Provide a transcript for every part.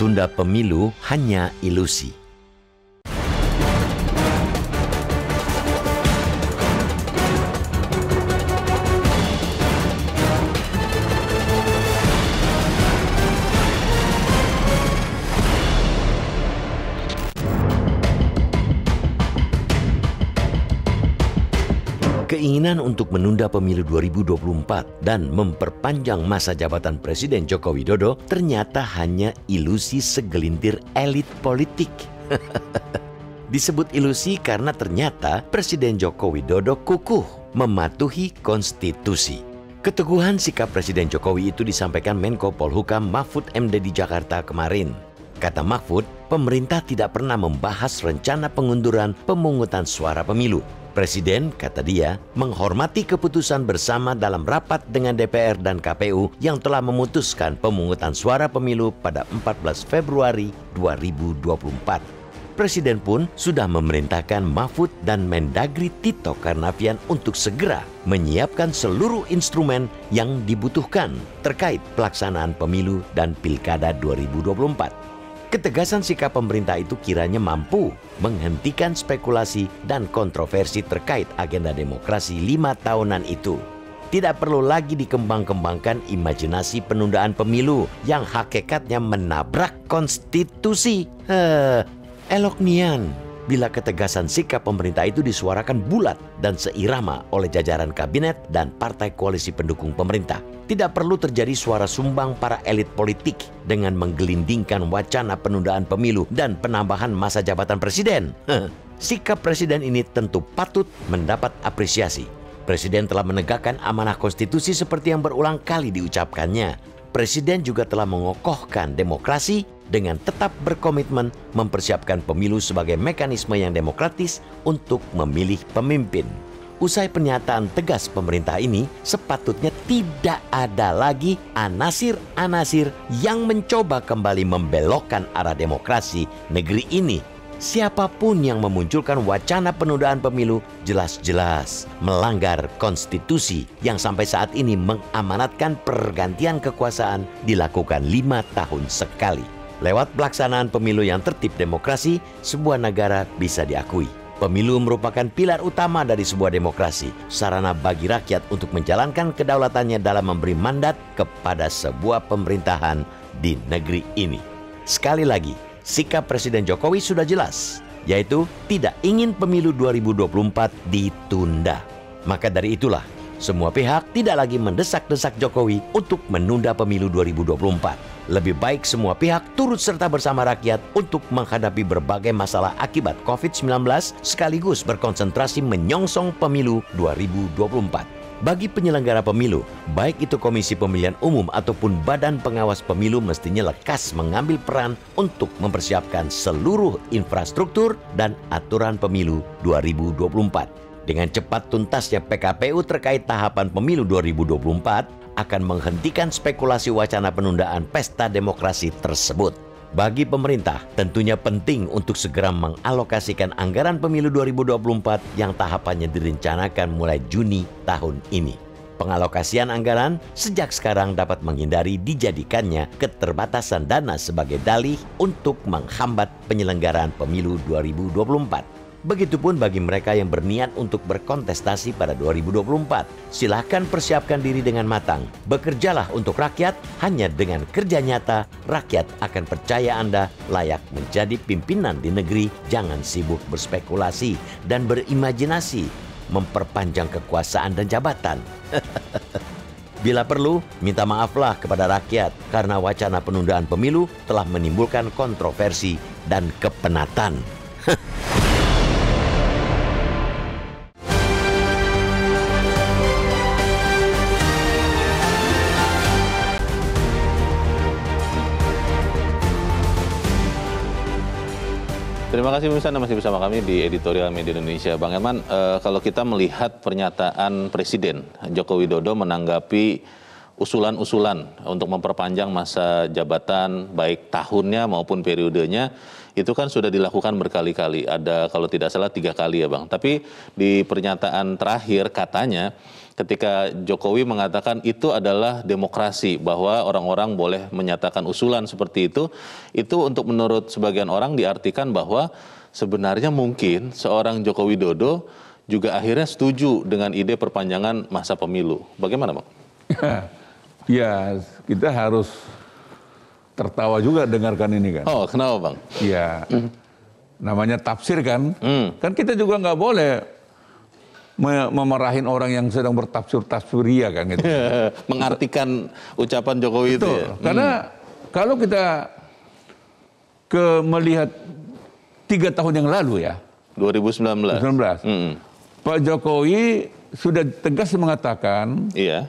Tunda pemilu hanya ilusi. Keinginan untuk menunda pemilu 2024 dan memperpanjang masa jabatan Presiden Joko Widodo ternyata hanya ilusi segelintir elit politik. Disebut ilusi karena ternyata Presiden Joko Widodo kukuh mematuhi konstitusi. Keteguhan sikap Presiden Jokowi itu disampaikan Menko Polhukam Mahfud MD di Jakarta kemarin. Kata Mahfud, pemerintah tidak pernah membahas rencana pengunduran pemungutan suara pemilu. Presiden, kata dia, menghormati keputusan bersama dalam rapat dengan DPR dan KPU yang telah memutuskan pemungutan suara pemilu pada 14 Februari 2024. Presiden pun sudah memerintahkan Mahfud dan Mendagri Tito Karnavian untuk segera menyiapkan seluruh instrumen yang dibutuhkan terkait pelaksanaan pemilu dan pilkada 2024. Ketegasan sikap pemerintah itu kiranya mampu menghentikan spekulasi dan kontroversi terkait agenda demokrasi lima tahunan itu. Tidak perlu lagi dikembang-kembangkan imajinasi penundaan pemilu yang hakikatnya menabrak konstitusi. Eh, elok nian bila ketegasan sikap pemerintah itu disuarakan bulat dan seirama oleh jajaran kabinet dan partai koalisi pendukung pemerintah. Tidak perlu terjadi suara sumbang para elit politik dengan menggelindingkan wacana penundaan pemilu dan penambahan masa jabatan presiden. Sikap presiden ini tentu patut mendapat apresiasi. Presiden telah menegakkan amanah konstitusi seperti yang berulang kali diucapkannya. Presiden juga telah mengokohkan demokrasi dengan tetap berkomitmen mempersiapkan pemilu sebagai mekanisme yang demokratis untuk memilih pemimpin. Usai pernyataan tegas pemerintah ini, sepatutnya tidak ada lagi anasir-anasir yang mencoba kembali membelokkan arah demokrasi negeri ini. Siapapun yang memunculkan wacana penundaan pemilu jelas-jelas melanggar konstitusi yang sampai saat ini mengamanatkan pergantian kekuasaan dilakukan lima tahun sekali. Lewat pelaksanaan pemilu yang tertib demokrasi, sebuah negara bisa diakui. Pemilu merupakan pilar utama dari sebuah demokrasi, sarana bagi rakyat untuk menjalankan kedaulatannya dalam memberi mandat kepada sebuah pemerintahan di negeri ini. Sekali lagi, sikap Presiden Jokowi sudah jelas, yaitu tidak ingin pemilu 2024 ditunda. Maka dari itulah semua pihak tidak lagi mendesak-desak Jokowi untuk menunda pemilu 2024. Lebih baik semua pihak turut serta bersama rakyat untuk menghadapi berbagai masalah akibat COVID-19 sekaligus berkonsentrasi menyongsong pemilu 2024 bagi penyelenggara pemilu, baik itu Komisi Pemilihan Umum ataupun Badan Pengawas Pemilu mestinya lekas mengambil peran untuk mempersiapkan seluruh infrastruktur dan aturan pemilu 2024. Dengan cepat tuntasnya PKPU terkait tahapan pemilu 2024 akan menghentikan spekulasi wacana penundaan pesta demokrasi tersebut. Bagi pemerintah, tentunya penting untuk segera mengalokasikan anggaran pemilu 2024 yang tahapannya direncanakan mulai Juni tahun ini. Pengalokasian anggaran sejak sekarang dapat menghindari dijadikannya keterbatasan dana sebagai dalih untuk menghambat penyelenggaraan pemilu 2024. Begitupun bagi mereka yang berniat untuk berkontestasi pada 2024. Silahkan persiapkan diri dengan matang. Bekerjalah untuk rakyat, hanya dengan kerja nyata, rakyat akan percaya Anda layak menjadi pimpinan di negeri. Jangan sibuk berspekulasi dan berimajinasi, memperpanjang kekuasaan dan jabatan. Bila perlu, minta maaflah kepada rakyat karena wacana penundaan pemilu telah menimbulkan kontroversi dan kepenatan. Terima kasih pemirsa Anda masih bersama kami di Editorial Media Indonesia. Bang Herman, eh, kalau kita melihat pernyataan Presiden Joko Widodo menanggapi usulan-usulan untuk memperpanjang masa jabatan baik tahunnya maupun periodenya itu kan sudah dilakukan berkali-kali. Ada kalau tidak salah tiga kali ya Bang. Tapi di pernyataan terakhir katanya ketika Jokowi mengatakan itu adalah demokrasi bahwa orang-orang boleh menyatakan usulan seperti itu itu untuk menurut sebagian orang diartikan bahwa sebenarnya mungkin seorang Joko Widodo juga akhirnya setuju dengan ide perpanjangan masa pemilu. Bagaimana, Bang? Ya, kita harus tertawa juga dengarkan ini kan. Oh, kenapa, Bang? Ya. Namanya tafsir kan. Mm. Kan kita juga nggak boleh memarahin orang yang sedang bertafsir-tafsiria kan gitu. Mengartikan ucapan Jokowi itu. itu ya? Hmm. Karena kalau kita ke melihat tiga tahun yang lalu ya. 2019. 2019. Hmm. Pak Jokowi sudah tegas mengatakan. Iya.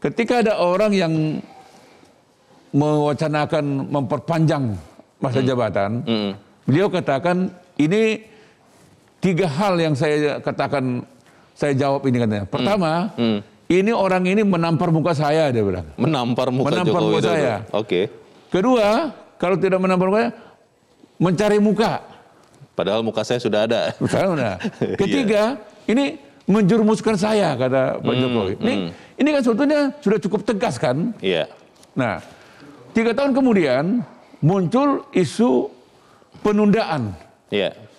Ketika ada orang yang mewacanakan memperpanjang masa hmm. jabatan, hmm. beliau katakan ini tiga hal yang saya katakan saya jawab ini katanya. Pertama, hmm. Hmm. ini orang ini menampar muka saya dia bilang. Menampar muka Menampar muka saya. Oke. Okay. Kedua, kalau tidak menampar muka mencari muka. Padahal muka saya sudah ada. sudah. Iya. Ketiga, yeah. ini menjurumuskan saya kata Pak hmm, Jokowi. Ini hmm. ini kan sebetulnya sudah cukup tegas kan? Iya. Yeah. Nah, tiga tahun kemudian muncul isu penundaan. Iya. Yeah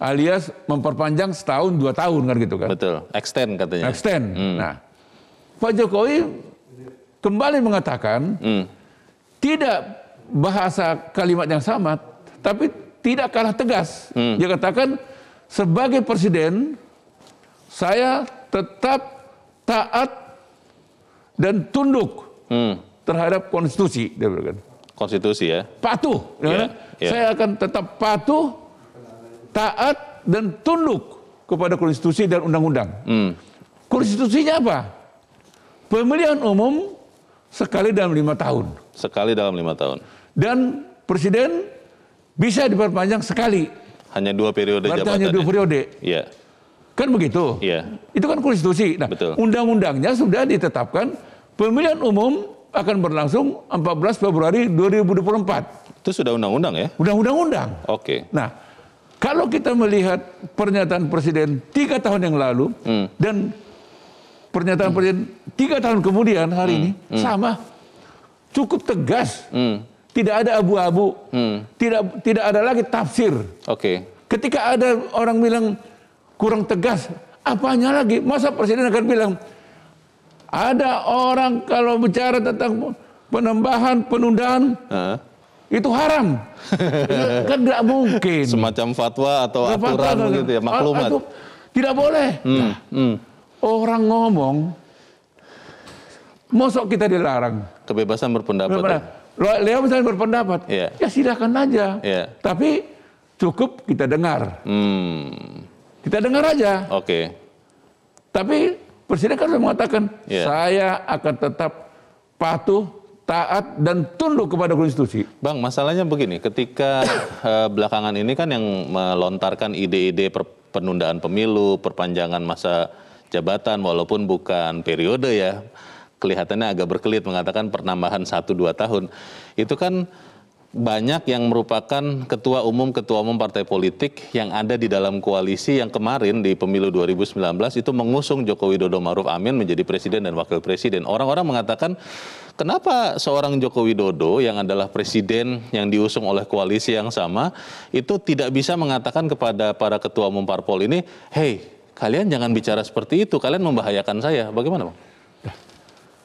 alias memperpanjang setahun dua tahun kan gitu kan. Betul, extend katanya. Extend. Hmm. Nah, Pak Jokowi kembali mengatakan hmm. tidak bahasa kalimat yang sama, tapi tidak kalah tegas. Hmm. Dia katakan sebagai presiden saya tetap taat dan tunduk hmm. terhadap konstitusi dia berkata. Konstitusi ya. Patuh. Yeah, ya, kan? ya. Saya akan tetap patuh taat dan tunduk kepada konstitusi dan undang-undang. Hmm. Konstitusinya apa? Pemilihan umum sekali dalam lima tahun. Sekali dalam lima tahun. Dan presiden bisa diperpanjang sekali. Hanya dua periode Berarti Hanya dua periode. Iya. Kan begitu? Iya. Itu kan konstitusi. Nah, Betul. undang-undangnya sudah ditetapkan pemilihan umum akan berlangsung 14 Februari 2024. Itu sudah undang-undang ya? Undang-undang undang. Oke. Okay. Nah, kalau kita melihat pernyataan Presiden tiga tahun yang lalu hmm. dan pernyataan hmm. Presiden tiga tahun kemudian hari hmm. ini hmm. sama, cukup tegas, hmm. tidak ada abu-abu, hmm. tidak tidak ada lagi tafsir. Oke. Okay. Ketika ada orang bilang kurang tegas, apanya lagi? Masa Presiden akan bilang ada orang kalau bicara tentang penambahan penundaan. Uh itu haram. kan nggak mungkin. Semacam fatwa atau gak aturan fatwa, gitu ya, maklumat. Aku, tidak boleh. Hmm, nah, hmm. Orang ngomong, mosok kita dilarang. Kebebasan berpendapat. berpendapat. Leo misalnya berpendapat, yeah. ya silahkan aja. Yeah. Tapi cukup kita dengar. Hmm. Kita dengar aja. Oke. Okay. Tapi Presiden kan sudah mengatakan, yeah. saya akan tetap patuh taat dan tunduk kepada konstitusi. Bang, masalahnya begini, ketika eh, belakangan ini kan yang melontarkan ide-ide penundaan pemilu, perpanjangan masa jabatan walaupun bukan periode ya. Kelihatannya agak berkelit mengatakan penambahan 1 2 tahun. Itu kan banyak yang merupakan ketua umum ketua umum partai politik yang ada di dalam koalisi yang kemarin di pemilu 2019 itu mengusung Joko Widodo Maruf Amin menjadi presiden dan wakil presiden. Orang-orang mengatakan Kenapa seorang Joko Widodo yang adalah presiden yang diusung oleh koalisi yang sama itu tidak bisa mengatakan kepada para ketua umum parpol ini, "Hey, kalian jangan bicara seperti itu, kalian membahayakan saya." Bagaimana, Bang?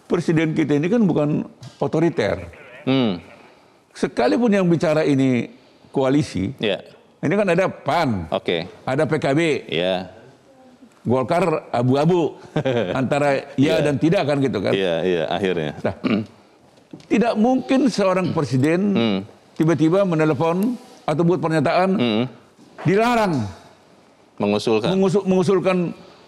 Presiden kita ini kan bukan otoriter. Hmm. Sekalipun yang bicara ini koalisi, yeah. ini kan ada PAN, okay. ada PKB, yeah Golkar abu-abu antara iya yeah. dan tidak kan gitu kan? Iya, yeah, iya, yeah, akhirnya. Nah, tidak mungkin seorang presiden mm. tiba-tiba menelepon atau buat pernyataan mm. dilarang mengusulkan mengusul, mengusulkan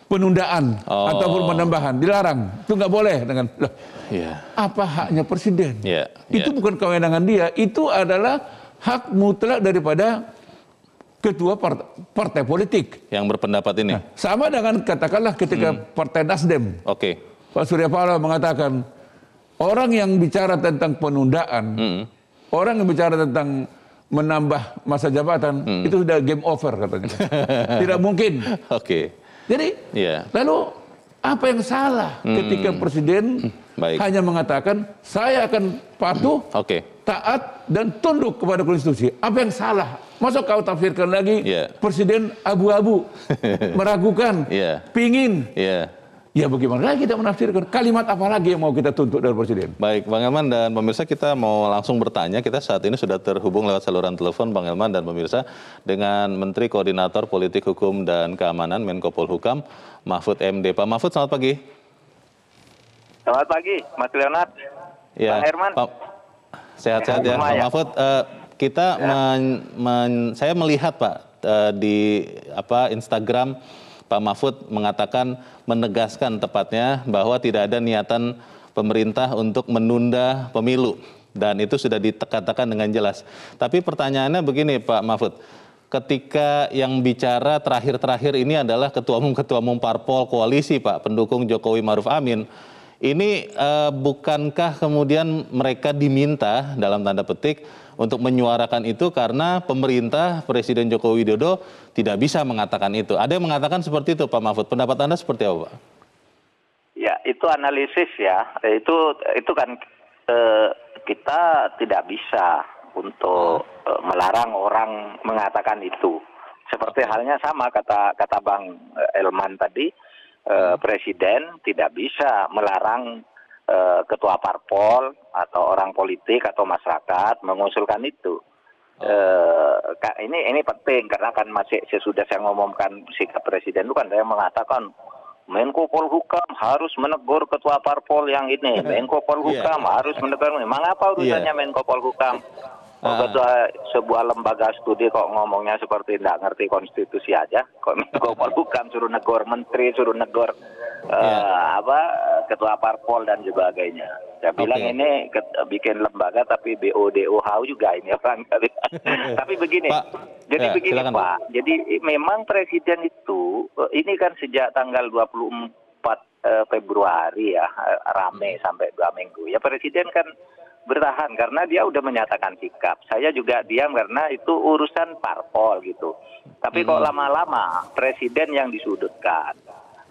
penundaan oh. ataupun penambahan dilarang. Itu nggak boleh dengan loh. Yeah. Apa haknya presiden? Yeah, itu yeah. bukan kewenangan dia, itu adalah hak mutlak daripada Kedua part, partai politik yang berpendapat ini. Nah, sama dengan katakanlah ketika hmm. Partai Nasdem. Oke. Okay. Pak Surya Paloh mengatakan orang yang bicara tentang penundaan, hmm. orang yang bicara tentang menambah masa jabatan hmm. itu sudah game over katanya. Tidak mungkin. Oke. Okay. Jadi, yeah. lalu apa yang salah hmm. ketika presiden hmm Baik. hanya mengatakan saya akan patuh, okay. taat dan tunduk kepada konstitusi. Apa yang salah? Masa kau tafsirkan lagi yeah. presiden abu-abu, meragukan, yeah. pingin. Yeah. Ya bagaimana lagi kita menafsirkan kalimat apa lagi yang mau kita tuntut dari presiden? Baik, Bang Elman dan pemirsa kita mau langsung bertanya. Kita saat ini sudah terhubung lewat saluran telepon Bang Elman dan pemirsa dengan Menteri Koordinator Politik Hukum dan Keamanan Menko Polhukam Mahfud MD. Pak Mahfud, selamat pagi. Selamat pagi, Mas Leonard. Ya, Pak Herman. Pak, sehat-sehat ya, Pak ya? Mahfud. Uh, kita ya. men, men, saya melihat Pak uh, di apa Instagram Pak Mahfud mengatakan menegaskan tepatnya bahwa tidak ada niatan pemerintah untuk menunda pemilu dan itu sudah dikatakan dengan jelas. Tapi pertanyaannya begini Pak Mahfud, ketika yang bicara terakhir-terakhir ini adalah ketua umum ketua umum parpol koalisi Pak pendukung Jokowi Maruf Amin ini uh, bukankah kemudian mereka diminta dalam tanda petik untuk menyuarakan itu karena pemerintah Presiden Joko Widodo tidak bisa mengatakan itu. Ada yang mengatakan seperti itu Pak Mahfud. Pendapat Anda seperti apa Pak? Ya, itu analisis ya. Itu itu kan eh, kita tidak bisa untuk eh, melarang orang mengatakan itu. Seperti halnya sama kata kata Bang eh, Elman tadi, eh, presiden tidak bisa melarang eh, ketua parpol atau orang politik atau masyarakat mengusulkan itu. Oh. Eh, ini ini penting karena kan masih sesudah saya mengumumkan sikap presiden itu kan saya mengatakan Menko Polhukam harus menegur ketua parpol yang ini. Iya. Menko Polhukam yeah. harus menegur. Mengapa urusannya yeah. Menko Polhukam? Ah. Ketua sebuah lembaga studi kok ngomongnya seperti tidak ngerti konstitusi aja. Kok bukan suruh negor menteri, suruh negor yeah. Ya. apa ketua parpol dan sebagainya. Saya bilang ini ket, bikin lembaga tapi BODOH juga ini orang. tapi begini, Pak, jadi ya, begini silakan, Pak. Jadi memang presiden itu eh, ini kan sejak tanggal 24 eh, Februari ya eh, rame hmm. sampai dua minggu. Ya presiden kan bertahan karena dia udah menyatakan sikap. Saya juga diam karena itu urusan parpol gitu. Tapi hmm. kok lama-lama presiden yang disudutkan.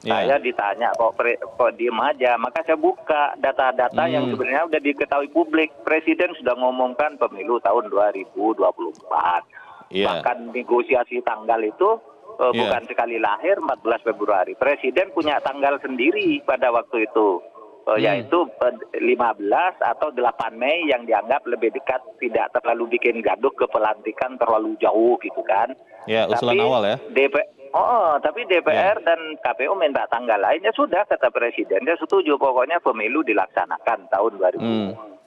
Yeah. Saya ditanya kok pre, kok diem aja, maka saya buka data-data hmm. yang sebenarnya udah diketahui publik. Presiden sudah ngomongkan pemilu tahun 2024. Yeah. Iya. Bahkan negosiasi tanggal itu uh, eh, yeah. bukan sekali lahir 14 Februari. Presiden punya tanggal sendiri pada waktu itu. Eh, hmm. yaitu 15 eh, atau 8 Mei yang dianggap lebih dekat tidak terlalu bikin gaduh ke pelantikan terlalu jauh gitu kan. Ya, usulan tapi awal ya. DP oh, oh, tapi DPR ya. dan KPU minta tanggal lainnya sudah kata presiden dia setuju pokoknya pemilu dilaksanakan tahun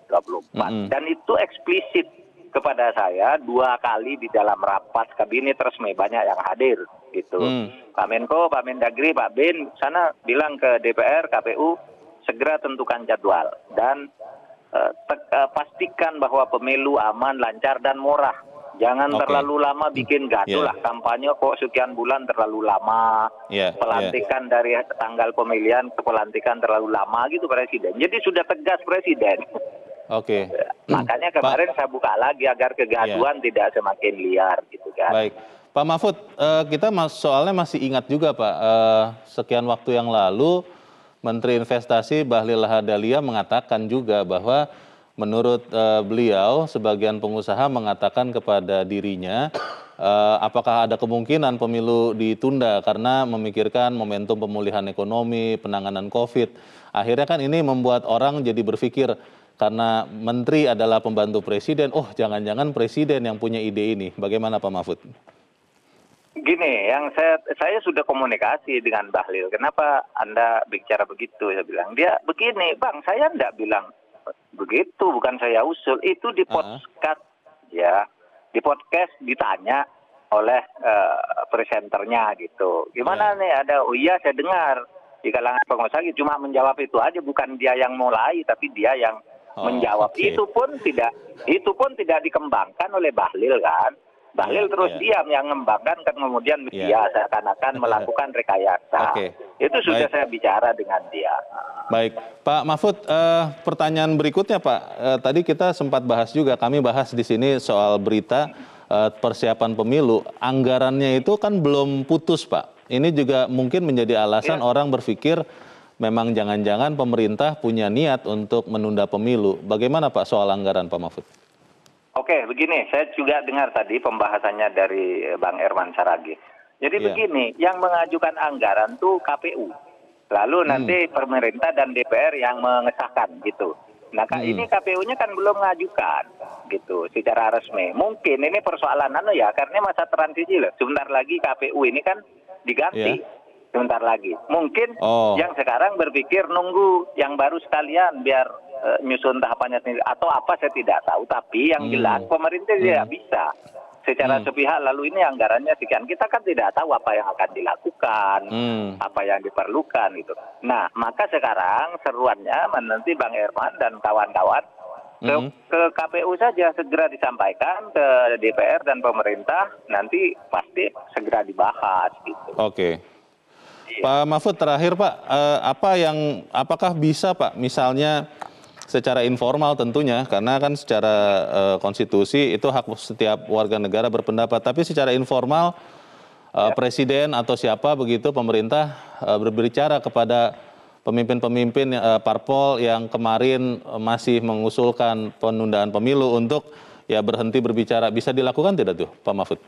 2024 hmm. hmm. dan itu eksplisit kepada saya dua kali di dalam rapat kabinet resmi banyak yang hadir gitu. Hmm. Pak Menko, Pak Mendagri, Pak Bin sana bilang ke DPR, KPU segera tentukan jadwal dan eh, uh, pastikan bahwa pemilu aman, lancar dan murah. Jangan okay. terlalu lama bikin gaduh yeah. lah kampanye kok sekian bulan terlalu lama. Yeah. Iya. Pelantikan yeah. dari tanggal pemilihan ke pelantikan terlalu lama gitu presiden. Jadi sudah tegas presiden. Oke. Okay. Makanya kemarin pa saya buka lagi agar kegaduhan yeah. tidak semakin liar gitu kan. Baik. Pak Mahfud, eh, kita soalnya masih ingat juga Pak, eh, sekian waktu yang lalu Menteri Investasi Bahlil Lahadalia mengatakan juga bahwa menurut uh, beliau sebagian pengusaha mengatakan kepada dirinya uh, apakah ada kemungkinan pemilu ditunda karena memikirkan momentum pemulihan ekonomi, penanganan Covid. Akhirnya kan ini membuat orang jadi berpikir karena menteri adalah pembantu presiden, oh jangan-jangan presiden yang punya ide ini. Bagaimana Pak Mahfud? Gini, yang saya saya sudah komunikasi dengan Bahlil. Kenapa Anda bicara begitu? Saya bilang dia begini, Bang. Saya tidak bilang begitu, bukan saya usul. Itu di ah. podcast uh-huh. ya, di podcast ditanya oleh uh, presenternya gitu. Gimana yeah. nih ada? Oh iya, saya dengar di kalangan pengusaha gitu, cuma menjawab itu aja, bukan dia yang mulai, tapi dia yang oh, menjawab. Okay. Itu pun tidak, itu pun tidak dikembangkan oleh Bahlil kan. Bahlil terus yeah. diam yang mengembangkan kan kemudian media iya. yeah. seakan-akan iya. melakukan rekayasa. Okay. Itu sudah Baik. saya bicara dengan dia. Baik, Pak Mahfud, uh, pertanyaan berikutnya Pak. Uh, tadi kita sempat bahas juga, kami bahas di sini soal berita uh, persiapan pemilu. Anggarannya itu kan belum putus Pak. Ini juga mungkin menjadi alasan yeah. orang berpikir memang jangan-jangan pemerintah punya niat untuk menunda pemilu. Bagaimana Pak soal anggaran Pak Mahfud? Oke, begini, saya juga dengar tadi pembahasannya dari eh, Bang Erwan Saragi. Jadi yeah. begini, yang mengajukan anggaran tuh KPU. Lalu hmm. nanti pemerintah dan DPR yang mengesahkan gitu. Nah, hmm. ini KPU-nya kan belum mengajukan gitu secara resmi. Mungkin ini persoalan anu ya, karena masa transisi loh. Sebentar lagi KPU ini kan diganti. Yeah. Sebentar lagi. Mungkin oh. yang sekarang berpikir nunggu yang baru sekalian biar uh, nyusun tahapannya sendiri atau apa saya tidak tahu tapi yang hmm. jelas pemerintah hmm. bisa secara hmm. sepihak lalu ini anggarannya sekian kita kan tidak tahu apa yang akan dilakukan hmm. apa yang diperlukan gitu nah maka sekarang seruannya menanti bang Herman dan kawan-kawan ke, hmm. ke KPU saja segera disampaikan ke DPR dan pemerintah nanti pasti segera dibahas gitu oke okay. Iya. Pak Mahfud terakhir Pak, eh, apa yang apakah bisa Pak misalnya secara informal tentunya karena kan secara uh, konstitusi itu hak setiap warga negara berpendapat tapi secara informal uh, ya. presiden atau siapa begitu pemerintah uh, berbicara kepada pemimpin-pemimpin uh, parpol yang kemarin masih mengusulkan penundaan pemilu untuk ya berhenti berbicara bisa dilakukan tidak tuh Pak Mahfud?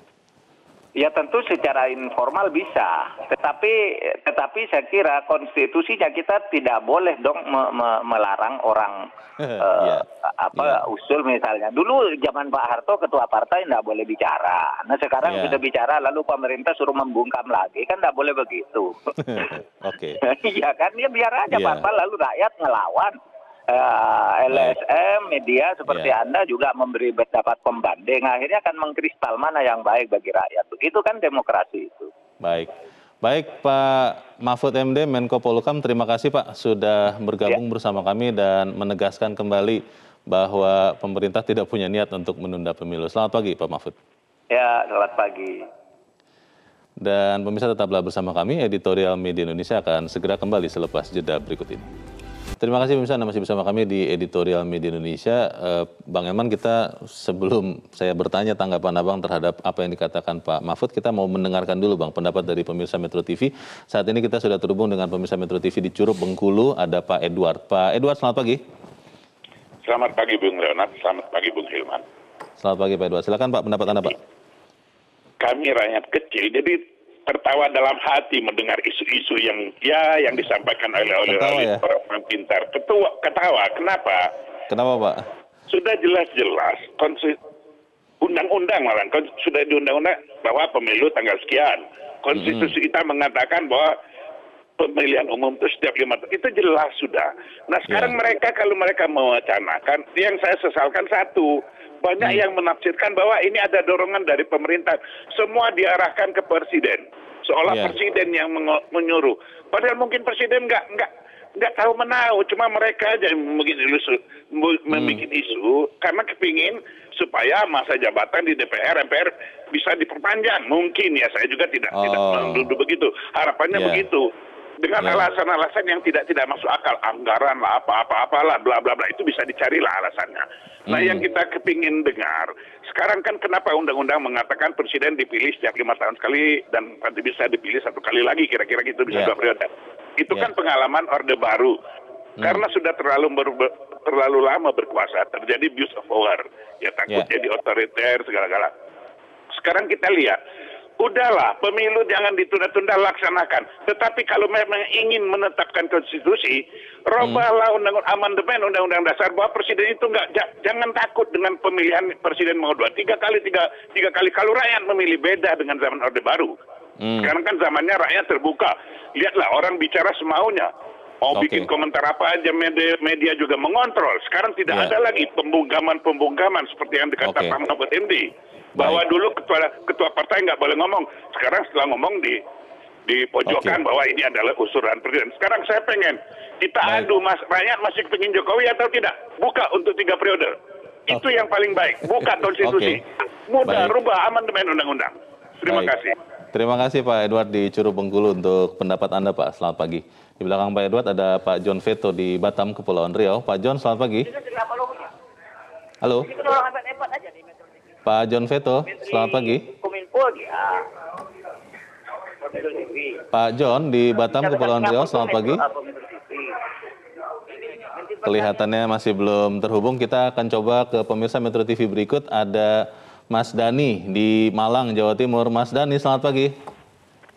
Ya tentu secara informal bisa, tetapi tetapi saya kira konstitusinya kita tidak boleh dong me me melarang orang uh, iya. eh, yeah. apa yeah. usul misalnya. Dulu zaman Pak Harto ketua partai tidak boleh bicara. Nah sekarang yeah. sudah bicara lalu pemerintah suruh membungkam lagi kan tidak boleh begitu. Oke. Iya kan dia biar aja yeah. lalu rakyat ngelawan. Eh, LSM media seperti yeah. Anda juga memberi pendapat pembanding akhirnya akan mengkristal mana yang baik bagi rakyat. Begitu kan demokrasi itu. Baik. Baik Pak Mahfud MD Menko Polukam terima kasih Pak sudah bergabung ya. bersama kami dan menegaskan kembali bahwa pemerintah tidak punya niat untuk menunda pemilu. Selamat pagi Pak Mahfud. Ya, selamat pagi. Dan pemirsa tetaplah bersama kami, Editorial Media Indonesia akan segera kembali selepas jeda berikut ini. Terima kasih pemirsa Anda masih bersama kami di Editorial Media Indonesia. Eh, Bang Eman, kita sebelum saya bertanya tanggapan Abang terhadap apa yang dikatakan Pak Mahfud, kita mau mendengarkan dulu Bang pendapat dari pemirsa Metro TV. Saat ini kita sudah terhubung dengan pemirsa Metro TV di Curug Bengkulu, ada Pak Edward. Pak Edward, selamat pagi. Selamat pagi Bung Leonard, selamat pagi Bung Hilman. Selamat pagi Pak Edward. Silakan Pak pendapat Anda Pak. Kami rakyat kecil, jadi tertawa dalam hati mendengar isu-isu yang ya yang disampaikan oleh oleh, oleh ya? orang pintar. Ketua, ketawa. Kenapa? Kenapa Pak? Sudah jelas-jelas undang-undang malah sudah diundang undang bahwa pemilu tanggal sekian. Konstitusi -hmm. kita mengatakan bahwa pemilihan umum itu setiap lima tahun itu jelas sudah. Nah sekarang yeah. mereka kalau mereka mewacanakan yang saya sesalkan satu banyak hmm. yang menafsirkan bahwa ini ada dorongan dari pemerintah. Semua diarahkan ke presiden, seolah yeah. presiden yang menyuruh. Padahal mungkin presiden nggak nggak nggak tahu menahu, cuma mereka aja mungkin isu, hmm. membuat hmm. isu karena kepingin supaya masa jabatan di DPR, MPR bisa diperpanjang. Mungkin ya saya juga tidak oh. tidak menduduk begitu. Harapannya yeah. begitu dengan ya. alasan-alasan yang tidak tidak masuk akal anggaran lah apa apa apalah bla bla bla itu bisa dicarilah alasannya. Nah hmm. yang kita kepingin dengar sekarang kan kenapa undang-undang mengatakan presiden dipilih setiap lima tahun sekali dan nanti bisa dipilih satu kali lagi kira-kira gitu bisa yeah. dua periode. Itu yeah. kan pengalaman orde baru hmm. karena sudah terlalu ber, terlalu lama berkuasa terjadi abuse of power ya takut yeah. jadi otoriter segala-gala. Sekarang kita lihat udahlah pemilu jangan ditunda-tunda laksanakan. Tetapi kalau memang ingin menetapkan konstitusi, robahlah hmm. undang-undang amandemen undang-undang dasar bahwa presiden itu nggak jangan takut dengan pemilihan presiden mau dua tiga kali tiga tiga kali kalau rakyat memilih beda dengan zaman orde baru. Hmm. Sekarang kan zamannya rakyat terbuka. Lihatlah orang bicara semaunya. Mau okay. bikin komentar apa aja media, media juga mengontrol. Sekarang tidak yeah. ada lagi pembungkaman-pembungkaman seperti yang dikatakan okay. Pak Mahfud MD. Bahwa Baik. dulu ketua ketua partai nggak boleh ngomong. Sekarang setelah ngomong di di pojokan okay. bahwa ini adalah usuran presiden. Sekarang saya pengen kita baik. adu mas rakyat masih pengin Jokowi atau tidak. Buka untuk tiga periode. Okay. Itu yang paling baik. Buka konstitusi. okay. Mudah baik. rubah amandemen undang-undang. Terima baik. kasih. Terima kasih Pak Edward di Curug Bengkulu untuk pendapat Anda Pak. Selamat pagi. Di belakang Pak Edward ada Pak John Veto di Batam, Kepulauan Riau. Pak John, selamat pagi. Halo. Pak John Veto, selamat pagi. Pak John di Batam, Kepulauan Riau, selamat pagi. Kelihatannya masih belum terhubung. Kita akan coba ke pemirsa Metro TV berikut. Ada Mas Dani di Malang, Jawa Timur. Mas Dani, selamat pagi.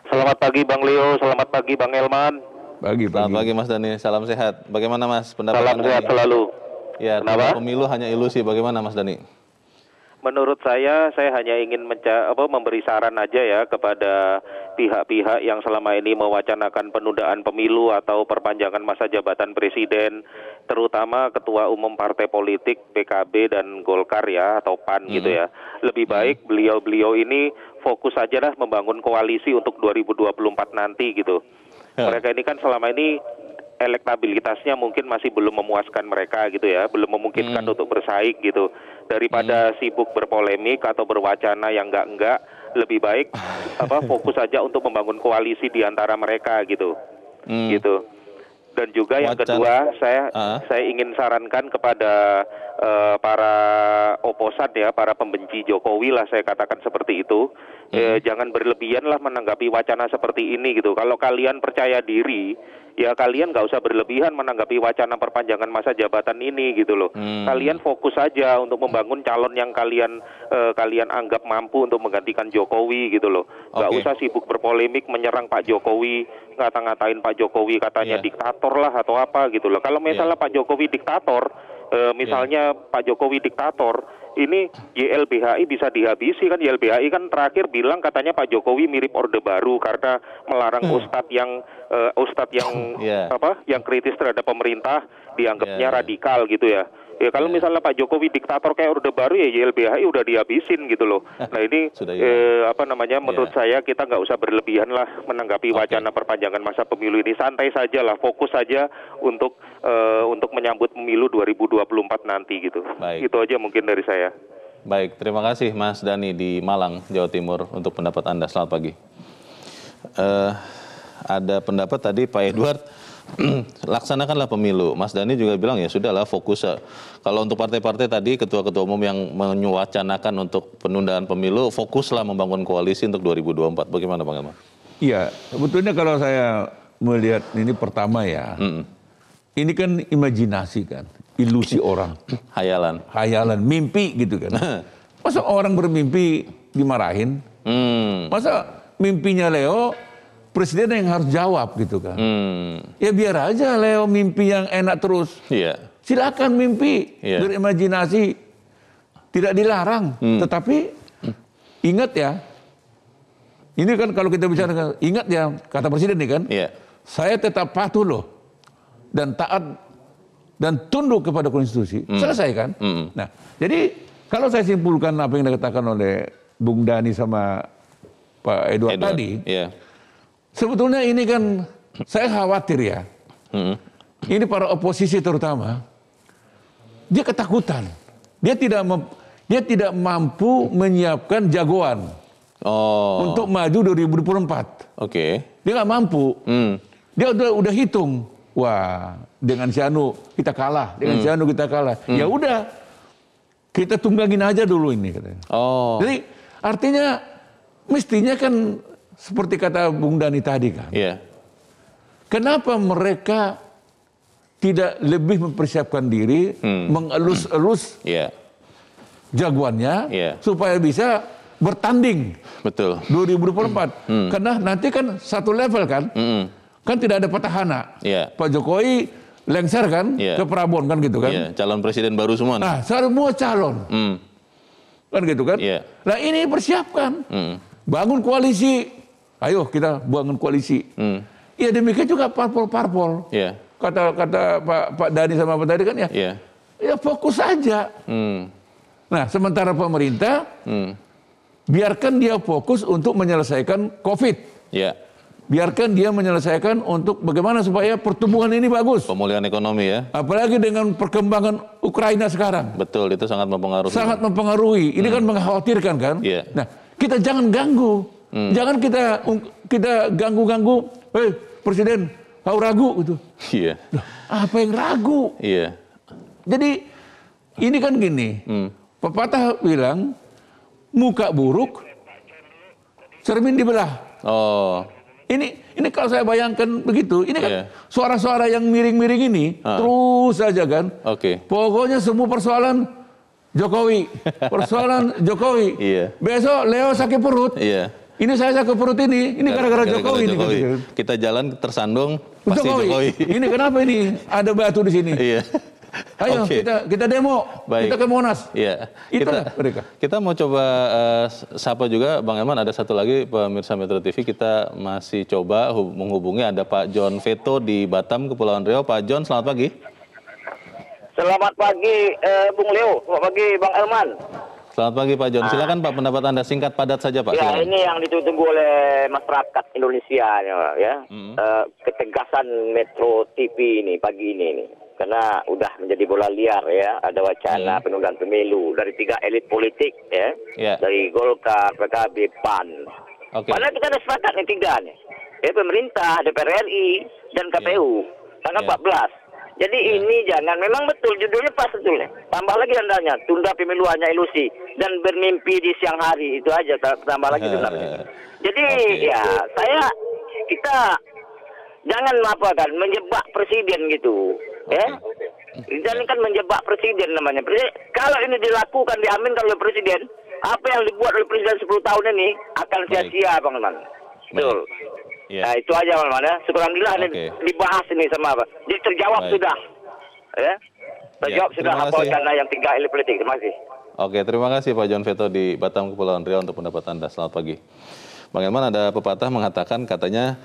Selamat pagi Bang Leo, selamat pagi Bang Elman. Pagi, pagi. Selamat pagi Mas Dani, salam sehat. Bagaimana Mas pendapat Salam sehat selalu. Ya, Kenapa? pemilu hanya ilusi. Bagaimana Mas Dani? menurut saya saya hanya ingin menca apa memberi saran aja ya kepada pihak-pihak yang selama ini mewacanakan penundaan pemilu atau perpanjangan masa jabatan presiden terutama ketua umum partai politik PKB dan Golkar ya atau PAN gitu hmm. gitu ya. Lebih hmm. baik beliau-beliau ini fokus aja lah membangun koalisi untuk 2024 nanti gitu mereka ini kan selama ini elektabilitasnya mungkin masih belum memuaskan mereka gitu ya, belum memungkinkan hmm. untuk bersaing gitu. Daripada hmm. sibuk berpolemik atau berwacana yang enggak-enggak, lebih baik apa fokus saja untuk membangun koalisi di antara mereka gitu. Hmm. Gitu dan juga Wacan. yang kedua saya uh. saya ingin sarankan kepada uh, para oposan ya para pembenci Jokowi lah saya katakan seperti itu hmm. eh, jangan berlebihan lah menanggapi wacana seperti ini gitu kalau kalian percaya diri ya kalian nggak usah berlebihan menanggapi wacana perpanjangan masa jabatan ini gitu loh. Hmm. Kalian fokus saja untuk membangun calon yang kalian eh, kalian anggap mampu untuk menggantikan Jokowi gitu loh. Nggak okay. usah sibuk berpolemik menyerang Pak Jokowi, ngata-ngatain Pak Jokowi katanya yeah. diktator lah atau apa gitu loh. Kalau misalnya yeah. Pak Jokowi diktator, eh, misalnya yeah. Pak Jokowi diktator ini YLBHI bisa dihabisi kan YLBHI kan terakhir bilang katanya Pak Jokowi mirip Orde Baru karena melarang hmm. ustadz yang uh, ustadz yang yeah. apa yang kritis terhadap pemerintah dianggapnya yeah. Iya. radikal gitu ya. Ya kalau ya. misalnya Pak Jokowi diktator kayak Orde Baru ya YLBHI udah dihabisin gitu loh. Nah ini Sudah, eh, apa namanya ya. menurut saya kita nggak usah berlebihan lah menanggapi wacana perpanjangan masa pemilu ini santai saja lah fokus saja untuk eh, untuk menyambut pemilu 2024 nanti gitu. Baik. Itu aja mungkin dari saya. Baik, terima kasih Mas Dani di Malang, Jawa Timur untuk pendapat Anda. Selamat pagi. Uh, ada pendapat tadi Pak Edward laksanakanlah pemilu. Mas Dani juga bilang ya sudahlah fokus. Eh, kalau untuk partai-partai tadi ketua-ketua umum yang menyuacanakan untuk penundaan pemilu, fokuslah membangun koalisi untuk 2024. Bagaimana Bang Elman? Iya, sebetulnya kalau saya melihat ini pertama ya, mm. ini kan imajinasi kan, ilusi orang. Hayalan. Hayalan, mimpi gitu kan. Masa orang bermimpi dimarahin? Mm. Masa mimpinya Leo presiden yang harus jawab gitu kan. Hmm. Ya biar aja Leo mimpi yang enak terus. Iya. Silakan mimpi yeah. berimajinasi. Tidak dilarang, hmm. tetapi ingat ya. Ini kan kalau kita bicara ingat ya kata presiden nih kan. Yeah. Saya tetap patuh loh dan taat dan tunduk kepada konstitusi. Hmm. Selesai kan? Hmm. Nah, jadi kalau saya simpulkan apa yang dikatakan oleh Bung Dani sama Pak Edward, Edward tadi, yeah Sebetulnya ini kan saya khawatir ya. Hmm. Ini para oposisi terutama dia ketakutan. Dia tidak dia tidak mampu menyiapkan jagoan oh. untuk maju 2024. Oke. Okay. Dia nggak mampu. Hmm. Dia udah udah hitung. Wah, dengan si anu kita kalah, dengan hmm. si anu kita kalah. Hmm. Ya udah, kita tunggangin aja dulu ini Oh. Jadi artinya mestinya kan seperti kata Bung Dani tadi kan. Yeah. Kenapa mereka tidak lebih mempersiapkan diri, hmm. mengelus-elus hmm. Yeah. jagoannya yeah. supaya bisa bertanding. Betul. 2024. Hmm. hmm. Karena nanti kan satu level kan. Hmm. Kan tidak ada petahana. Yeah. Pak Jokowi lengser kan yeah. ke Prabowo kan gitu kan. Yeah. Calon presiden baru semua. Nah, semua calon. Hmm. Kan gitu kan. Yeah. Iya. Nah, ini persiapkan. Hmm. Bangun koalisi ayo kita buangin koalisi. Hmm. Ya demikian juga parpol-parpol. Yeah. Kata kata Pak Pak Dani sama Pak Dani kan ya. Yeah. Ya fokus saja. Hmm. Nah, sementara pemerintah hmm. biarkan dia fokus untuk menyelesaikan Covid. Yeah. Biarkan dia menyelesaikan untuk bagaimana supaya pertumbuhan ini bagus. Pemulihan ekonomi ya. Apalagi dengan perkembangan Ukraina sekarang. Betul, itu sangat mempengaruhi. Sangat mempengaruhi. Ini hmm. kan mengkhawatirkan kan? Yeah. Nah, kita jangan ganggu. Hmm. Jangan kita kita ganggu-ganggu, eh presiden kau ragu gitu. Iya. Yeah. Apa yang ragu? Iya. Yeah. Jadi ini kan gini, hmm. pepatah bilang muka buruk cermin dibelah. Oh. Ini ini kalau saya bayangkan begitu, ini kan suara iya. suara-suara yang miring-miring ini ha. Ah. terus saja kan. Oke. Okay. Pokoknya semua persoalan Jokowi, persoalan Jokowi. Iya. Besok Leo sakit perut. Iya. Ini saya sakit ke perut ini, ini gara-gara Jokowi, Jokowi. Ini. Gitu. Kita jalan tersandung pasti Jokowi. Jokowi. ini kenapa ini? Ada batu di sini. Iya. Ayo okay. kita kita demo, Baik. kita ke Monas. Iya. kita, mereka. Kita mau coba uh, sapa juga Bang Eman ada satu lagi pemirsa Metro TV kita masih coba menghubungi ada Pak John Veto di Batam Kepulauan Riau. Pak John selamat pagi. Selamat pagi eh, Bung Leo, selamat pagi Bang Elman. Selamat pagi Pak John. Ah. Silakan Pak pendapat Anda singkat padat saja Pak. Ya ini yang ditunggu oleh masyarakat Indonesia ya. Mm -hmm. Eh, ketegasan Metro TV ini pagi ini nih. Karena udah menjadi bola liar ya, ada wacana mm. penundaan pemilu dari tiga elit politik ya, yeah. dari Golkar, PKB, PAN. Okay. Padahal kita ada sepakat nih tiga nih, ya pemerintah, DPR RI dan KPU yeah. tanggal yeah. Ya. 14 jadi ya. ini jangan, memang betul judulnya pas betul Tambah lagi andanya, tunda pemilu hanya ilusi dan bermimpi di siang hari itu aja tambah lagi sebenarnya. Jadi okay. ya saya kita jangan apa kan menjebak presiden gitu, okay. ya. Jangan kan menjebak presiden namanya. Presiden, kalau ini dilakukan diamin oleh presiden, apa yang dibuat oleh presiden 10 tahun ini akan sia-sia, Bang Man. Betul. Yeah. Nah, itu aja Mas ya. Syukur alhamdulillah okay. dibahas ini sama Pak. Jadi terjawab Baik. sudah. Ya. Terjawab ya, sudah apa karena yang tiga elit politik. Terima kasih. Oke, terima kasih Pak John Veto di Batam Kepulauan Riau untuk pendapat Anda. Selamat pagi. bagaimana ada pepatah mengatakan katanya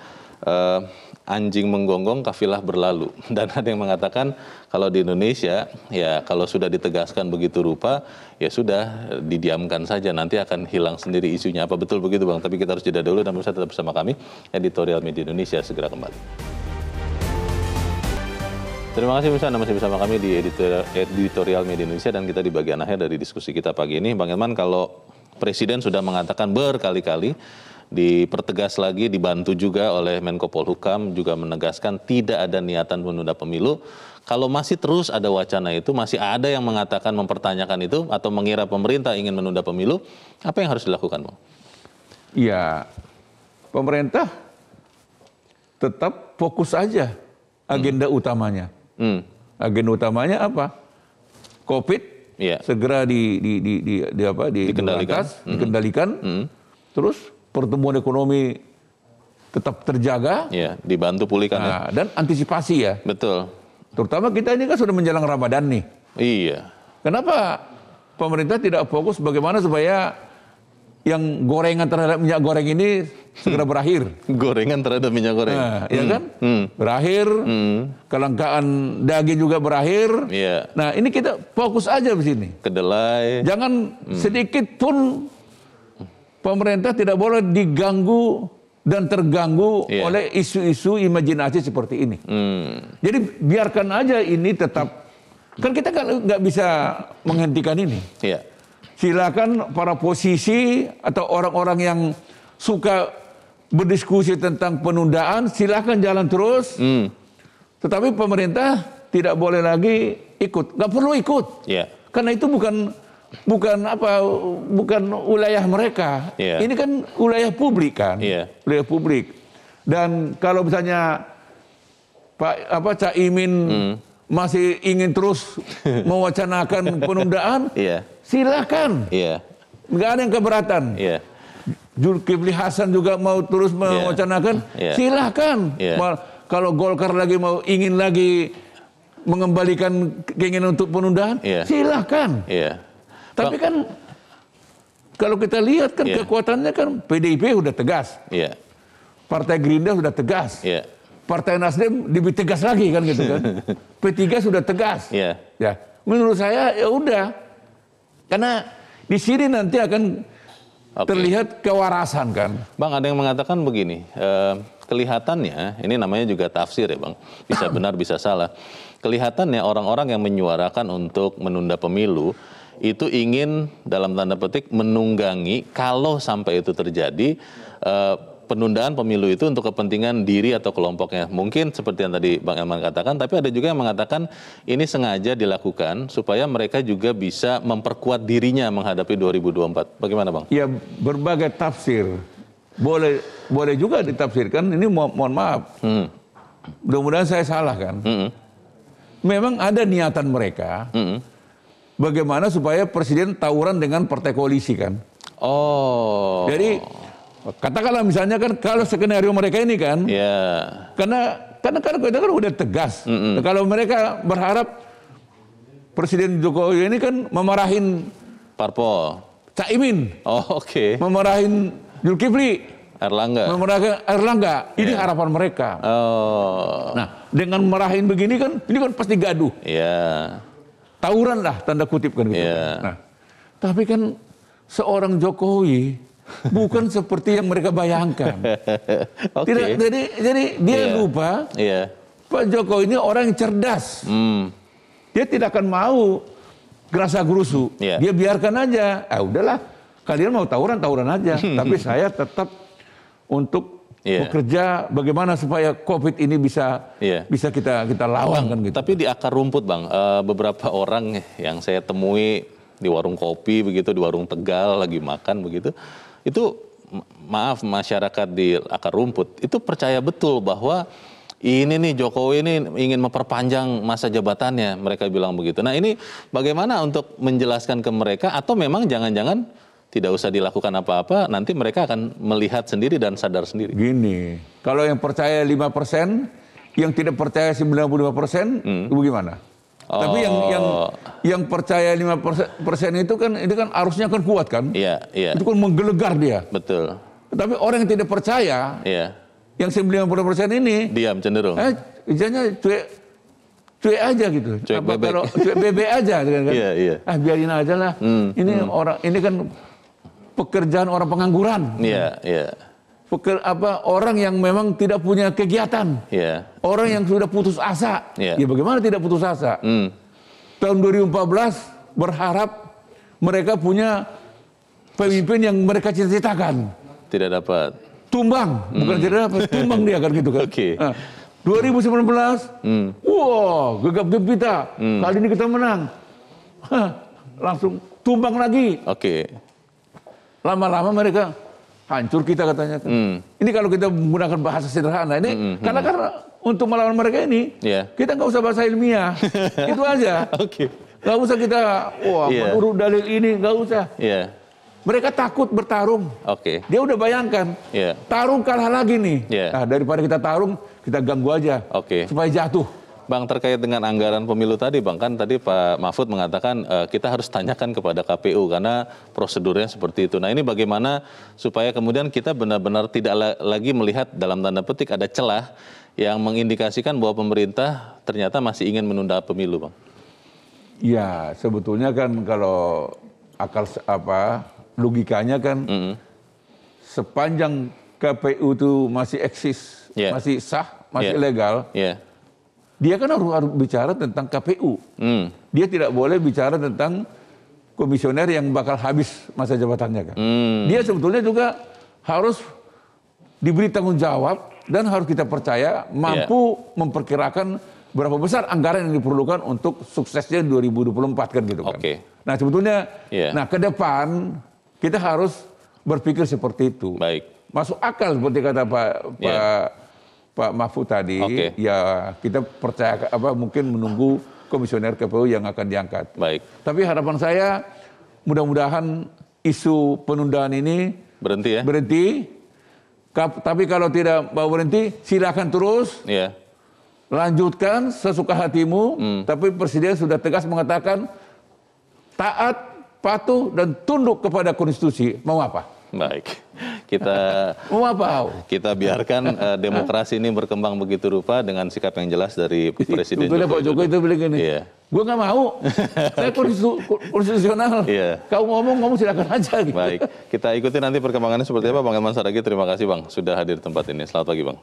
uh, anjing menggonggong kafilah berlalu dan ada yang mengatakan kalau di Indonesia ya kalau sudah ditegaskan begitu rupa ya sudah didiamkan saja nanti akan hilang sendiri isunya apa betul begitu Bang tapi kita harus jeda dulu dan bisa tetap bersama kami editorial media Indonesia segera kembali Terima kasih Bisa Anda masih bersama kami di editorial, editorial Media Indonesia dan kita di bagian akhir dari diskusi kita pagi ini Bang Elman kalau Presiden sudah mengatakan berkali-kali dipertegas lagi dibantu juga oleh Menko Polhukam juga menegaskan tidak ada niatan menunda pemilu. Kalau masih terus ada wacana itu, masih ada yang mengatakan mempertanyakan itu atau mengira pemerintah ingin menunda pemilu, apa yang harus dilakukan, Bang? Iya pemerintah tetap fokus aja agenda hmm. utamanya. Hmm. Agenda utamanya apa? Covid yeah. segera di, di, di, di, di apa? Di, dikendalikan, hmm. dikendalikan. Hmm. Terus pertumbuhan ekonomi tetap terjaga. Ya, dibantu pulihkan ya. nah, ya. Dan antisipasi ya. Betul. Terutama kita ini kan sudah menjelang Ramadan nih. Iya. Kenapa pemerintah tidak fokus bagaimana supaya yang gorengan terhadap minyak goreng ini segera hmm. berakhir. gorengan terhadap minyak goreng. Nah, iya hmm. ya kan? Hmm. Berakhir. Hmm. Kelangkaan daging juga berakhir. Iya. Nah, ini kita fokus aja di sini. Kedelai. Jangan hmm. sedikit pun pemerintah tidak boleh diganggu dan terganggu yeah. oleh isu-isu imajinasi seperti ini. Mm. Jadi biarkan aja ini tetap kan kita nggak bisa menghentikan ini. Yeah. Silakan para posisi atau orang-orang yang suka berdiskusi tentang penundaan, silakan jalan terus. Mm. Tetapi pemerintah tidak boleh lagi ikut, nggak perlu ikut, yeah. karena itu bukan bukan apa bukan wilayah mereka. Yeah. Ini kan wilayah publik kan, yeah. wilayah publik. Dan kalau misalnya Pak apa Cak Imin mm. masih ingin terus mewacanakan penundaan, yeah. silakan. Yeah. ada yang keberatan. Yeah. Zulkifli Hasan juga mau terus iya. mewacanakan, yeah. yeah. silahkan. Yeah. kalau Golkar lagi mau ingin lagi mengembalikan keinginan untuk penundaan, yeah. silahkan. Yeah. Tapi kan kalau kita lihat kan yeah. kekuatannya kan PDIP sudah tegas. Yeah. Partai Gerindra sudah tegas. Yeah. Partai Nasdem lebih tegas lagi kan gitu kan. P3 sudah tegas. Yeah. Ya. Menurut saya ya udah. Karena di sini nanti akan okay. terlihat kewarasan kan. Bang ada yang mengatakan begini, eh, kelihatannya ini namanya juga tafsir ya Bang. Bisa benar bisa salah kelihatannya orang-orang yang menyuarakan untuk menunda pemilu itu ingin dalam tanda petik menunggangi kalau sampai itu terjadi uh, penundaan pemilu itu untuk kepentingan diri atau kelompoknya. Mungkin seperti yang tadi Bang Elman katakan, tapi ada juga yang mengatakan ini sengaja dilakukan supaya mereka juga bisa memperkuat dirinya menghadapi 2024. Bagaimana Bang? Ya berbagai tafsir. Boleh boleh juga ditafsirkan, ini mo mohon maaf. Hmm. Mudah-mudahan saya salah kan. Hmm. Memang ada niatan mereka. Hmm bagaimana supaya presiden tawuran dengan partai koalisi kan. Oh. Jadi katakanlah misalnya kan kalau skenario mereka ini kan, yeah. karena karena kan kita kan udah tegas. Mm -hmm. kalau mereka berharap Presiden Jokowi ini kan memarahin Parpol, Caimin, oh, oke, okay. memarahin Zulkifli, Erlangga, memarahin Erlangga. Ini yeah. harapan mereka. Oh. Nah, dengan merahin begini kan, ini kan pasti gaduh. Iya. Yeah tawuran lah tanda kutip kan gitu. Yeah. Nah, tapi kan seorang Jokowi bukan seperti yang mereka bayangkan. okay. Tidak, jadi jadi dia yeah. lupa yeah. Pak Jokowi ini orang yang cerdas. Mm. Dia tidak akan mau gerasa gerusu. Yeah. Dia biarkan aja. eh, udahlah, kalian mau tawuran tawuran aja. tapi saya tetap untuk yeah. bekerja bagaimana supaya COVID ini bisa yeah. bisa kita kita lawan kan gitu. Tapi di akar rumput bang, eh, beberapa orang yang saya temui di warung kopi begitu, di warung Tegal lagi makan begitu, itu maaf masyarakat di akar rumput itu percaya betul bahwa ini nih Jokowi ini ingin memperpanjang masa jabatannya mereka bilang begitu. Nah ini bagaimana untuk menjelaskan ke mereka atau memang jangan-jangan tidak usah dilakukan apa-apa, nanti mereka akan melihat sendiri dan sadar sendiri. Gini, kalau yang percaya 5 persen, yang tidak percaya 95 persen, hmm. bagaimana? Oh. Tapi yang yang oh. yang percaya 5 persen itu kan itu kan arusnya kan kuat kan? Iya, iya. Itu kan menggelegar dia. Betul. Tapi orang yang tidak percaya, iya. yang 95 persen ini diam cenderung. Eh, jadinya cuek cuek aja gitu. Cuek bebek. kalau cuek bebek aja gitu kan. Iya, iya. Ah biarin aja lah. Hmm, ini hmm. orang ini kan pekerjaan orang pengangguran. Iya, iya. Peker, apa orang yang memang tidak punya kegiatan. Iya. Orang yang sudah putus asa. Iya. Ya bagaimana tidak putus asa? Mm. Tahun 2014 berharap mereka punya pemimpin yang mereka cita-citakan. Tidak dapat. Tumbang, mm. bukan tidak dapat, tumbang dia kan gitu kan. Oke. Okay. Nah, 2019, hmm. wow, gegap gempita. Mm. Kali ini kita menang. langsung tumbang lagi. Oke. Okay lama-lama mereka hancur kita katanya. Hmm. Ini kalau kita menggunakan bahasa sederhana ini hmm, hmm. karena hmm. karena untuk melawan mereka ini yeah. kita nggak usah bahasa ilmiah, itu aja. Oke. Okay. Gak usah kita wah yeah. menurut dalil ini nggak usah. Yeah. Mereka takut bertarung. Oke. Okay. Dia udah bayangkan. Yeah. Tarung kalah lagi nih. Yeah. Nah, daripada kita tarung, kita ganggu aja. Oke. Okay. Supaya jatuh. Bang terkait dengan anggaran pemilu tadi Bang kan tadi Pak Mahfud mengatakan e, kita harus tanyakan kepada KPU karena prosedurnya seperti itu. Nah, ini bagaimana supaya kemudian kita benar-benar tidak lagi melihat dalam tanda petik ada celah yang mengindikasikan bahwa pemerintah ternyata masih ingin menunda pemilu, Bang. Ya, sebetulnya kan kalau akal apa logikanya kan mm -hmm. sepanjang KPU itu masih eksis, yeah. masih sah, masih yeah. legal, yeah. Dia kan harus, harus bicara tentang KPU. Hmm. Dia tidak boleh bicara tentang komisioner yang bakal habis masa jabatannya kan. Hmm. Dia sebetulnya juga harus diberi tanggung jawab dan harus kita percaya mampu yeah. memperkirakan berapa besar anggaran yang diperlukan untuk suksesnya 2024 kan gitu kan. Okay. Nah sebetulnya, yeah. nah ke depan kita harus berpikir seperti itu. Baik. Masuk akal seperti kata Pak, yeah. Pak Pak Mahfud tadi, okay. ya kita percaya apa mungkin menunggu komisioner KPU yang akan diangkat. Baik. Tapi harapan saya mudah-mudahan isu penundaan ini berhenti ya. Berhenti. tapi kalau tidak mau berhenti, silakan terus. Iya. Lanjutkan sesuka hatimu, hmm. tapi presiden sudah tegas mengatakan taat, patuh dan tunduk kepada konstitusi. Mau apa? Baik kita Kita biarkan uh, demokrasi ini berkembang begitu rupa dengan sikap yang jelas dari Presiden Jokowi. Pak Jokowi itu beli gini. yeah. Gue nggak mau. Saya konstitusional. Iya. Kau ngomong ngomong silakan aja. Gitu. Baik, kita ikuti nanti perkembangannya seperti apa, Bang Herman Saragi. Terima kasih, Bang, sudah hadir tempat ini. Selamat pagi, Bang.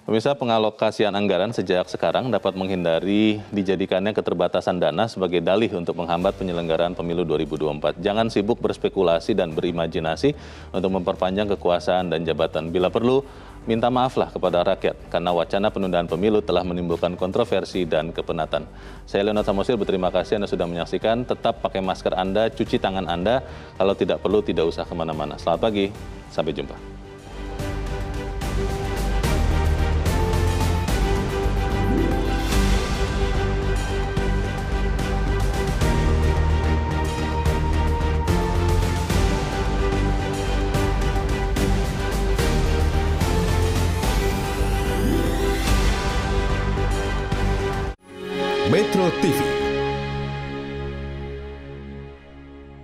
Pemirsa pengalokasian anggaran sejak sekarang dapat menghindari dijadikannya keterbatasan dana sebagai dalih untuk menghambat penyelenggaraan pemilu 2024. Jangan sibuk berspekulasi dan berimajinasi untuk memperpanjang kekuasaan dan jabatan. Bila perlu, minta maaflah kepada rakyat karena wacana penundaan pemilu telah menimbulkan kontroversi dan kepenatan. Saya Leonard Samosir berterima kasih Anda sudah menyaksikan. Tetap pakai masker Anda, cuci tangan Anda. Kalau tidak perlu, tidak usah kemana-mana. Selamat pagi, sampai jumpa.